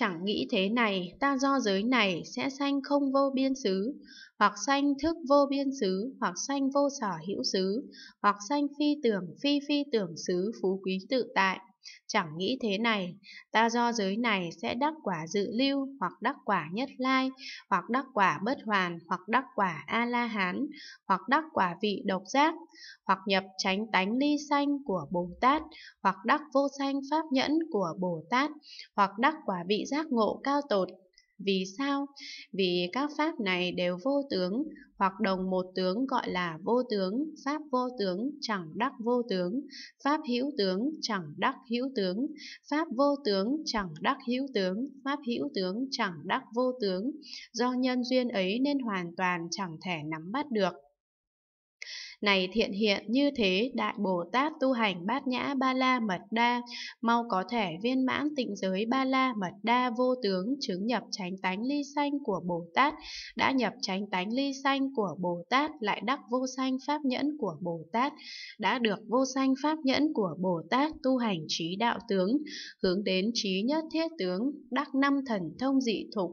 Chẳng nghĩ thế này, ta do giới này sẽ sanh không vô biên xứ, hoặc sanh thức vô biên xứ, hoặc sanh vô sở hữu xứ, hoặc sanh phi tưởng, phi phi tưởng xứ phú quý tự tại. Chẳng nghĩ thế này, ta do giới này sẽ đắc quả dự lưu, hoặc đắc quả nhất lai, hoặc đắc quả bất hoàn, hoặc đắc quả A-la-hán, hoặc đắc quả vị độc giác, hoặc nhập tránh tánh ly sanh của Bồ Tát, hoặc đắc vô sanh pháp nhẫn của Bồ Tát, hoặc đắc quả vị giác ngộ cao tột vì sao? Vì các pháp này đều vô tướng, hoặc đồng một tướng gọi là vô tướng, pháp vô tướng chẳng đắc vô tướng, pháp hữu tướng chẳng đắc hữu tướng, pháp vô tướng chẳng đắc hữu tướng, pháp hữu tướng chẳng đắc vô tướng. Do nhân duyên ấy nên hoàn toàn chẳng thể nắm bắt được. Này thiện hiện như thế, Đại Bồ Tát tu hành bát nhã ba la mật đa, mau có thể viên mãn tịnh giới ba la mật đa vô tướng chứng nhập chánh tánh ly xanh của Bồ Tát, đã nhập chánh tánh ly xanh của Bồ Tát lại đắc vô xanh pháp nhẫn của Bồ Tát, đã được vô xanh pháp nhẫn của Bồ Tát tu hành trí đạo tướng, hướng đến trí nhất thiết tướng, đắc năm thần thông dị thục,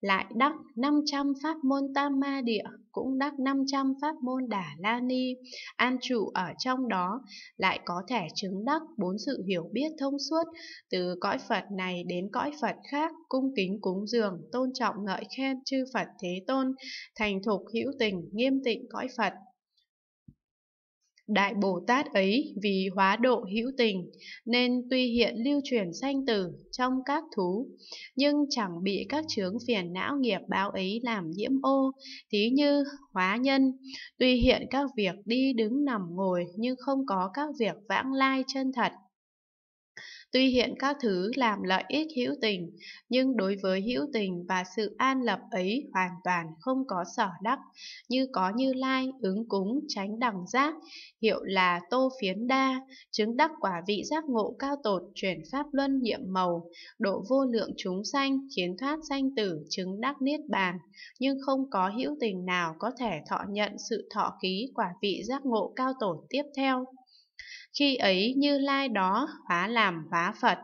lại đắc 500 pháp môn tam ma địa, cũng đắc 500 pháp môn đà la ni an trụ ở trong đó lại có thể chứng đắc bốn sự hiểu biết thông suốt từ cõi Phật này đến cõi Phật khác, cung kính cúng dường, tôn trọng ngợi khen chư Phật Thế Tôn, thành thục hữu tình, nghiêm tịnh cõi Phật. Đại Bồ Tát ấy vì hóa độ hữu tình nên tuy hiện lưu truyền sanh tử trong các thú, nhưng chẳng bị các chướng phiền não nghiệp báo ấy làm nhiễm ô, thí như hóa nhân, tuy hiện các việc đi đứng nằm ngồi nhưng không có các việc vãng lai chân thật tuy hiện các thứ làm lợi ích hữu tình nhưng đối với hữu tình và sự an lập ấy hoàn toàn không có sở đắc như có như lai ứng cúng tránh đẳng giác hiệu là tô phiến đa chứng đắc quả vị giác ngộ cao tột chuyển pháp luân nhiệm màu độ vô lượng chúng sanh khiến thoát sanh tử chứng đắc niết bàn nhưng không có hữu tình nào có thể thọ nhận sự thọ ký quả vị giác ngộ cao tột tiếp theo khi ấy như lai đó hóa làm hóa phật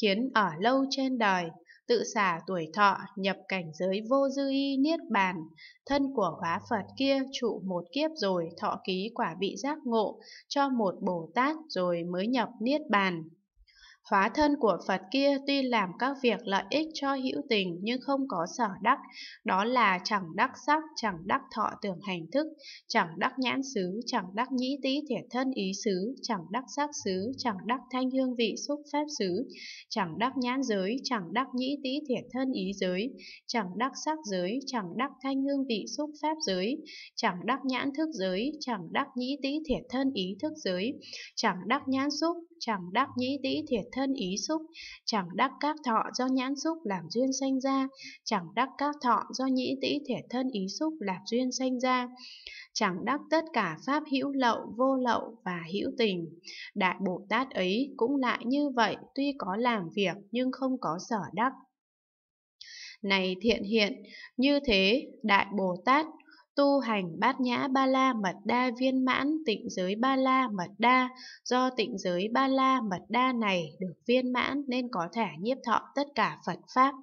khiến ở lâu trên đời tự xả tuổi thọ nhập cảnh giới vô dư y niết bàn thân của hóa phật kia trụ một kiếp rồi thọ ký quả vị giác ngộ cho một bồ tát rồi mới nhập niết bàn Hóa thân của Phật kia tuy làm các việc lợi ích cho hữu tình nhưng không có sở đắc, đó là chẳng đắc sắc, chẳng đắc thọ tưởng hành thức, chẳng đắc nhãn xứ, chẳng đắc nhĩ tý thiệt thân ý xứ, chẳng đắc sắc xứ, chẳng đắc thanh hương vị xúc pháp xứ, chẳng đắc nhãn giới, chẳng đắc nhĩ tý thiệt thân ý giới, chẳng đắc sắc giới, chẳng đắc thanh hương vị xúc pháp giới, chẳng đắc nhãn thức giới, chẳng đắc nhĩ tý thiệt thân ý thức giới, chẳng đắc nhãn xúc, chẳng đắc nhĩ tý thiệt thân ý xúc, chẳng đắc các thọ do nhãn xúc làm duyên sanh ra, chẳng đắc các thọ do nhĩ tĩ thể thân ý xúc làm duyên sanh ra, chẳng đắc tất cả pháp hữu lậu, vô lậu và hữu tình. Đại Bồ Tát ấy cũng lại như vậy, tuy có làm việc nhưng không có sở đắc này thiện hiện như thế đại bồ tát tu hành bát nhã ba la mật đa viên mãn tịnh giới ba la mật đa do tịnh giới ba la mật đa này được viên mãn nên có thể nhiếp thọ tất cả phật pháp